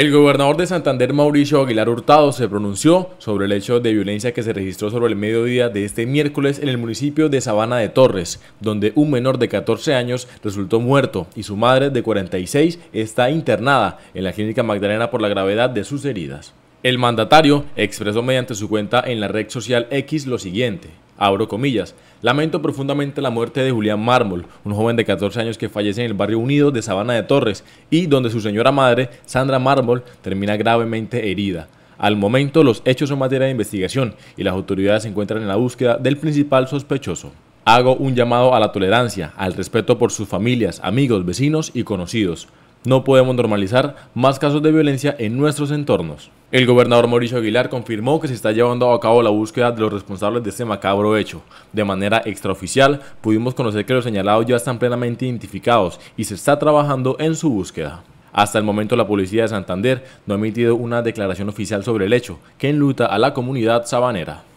El gobernador de Santander, Mauricio Aguilar Hurtado, se pronunció sobre el hecho de violencia que se registró sobre el mediodía de este miércoles en el municipio de Sabana de Torres, donde un menor de 14 años resultó muerto y su madre de 46 está internada en la clínica Magdalena por la gravedad de sus heridas. El mandatario expresó mediante su cuenta en la red social X lo siguiente. Abro comillas. Lamento profundamente la muerte de Julián Mármol, un joven de 14 años que fallece en el barrio Unido de Sabana de Torres y donde su señora madre, Sandra Mármol, termina gravemente herida. Al momento, los hechos son materia de investigación y las autoridades se encuentran en la búsqueda del principal sospechoso. Hago un llamado a la tolerancia, al respeto por sus familias, amigos, vecinos y conocidos. No podemos normalizar más casos de violencia en nuestros entornos. El gobernador Mauricio Aguilar confirmó que se está llevando a cabo la búsqueda de los responsables de este macabro hecho. De manera extraoficial, pudimos conocer que los señalados ya están plenamente identificados y se está trabajando en su búsqueda. Hasta el momento la policía de Santander no ha emitido una declaración oficial sobre el hecho, que enluta a la comunidad sabanera.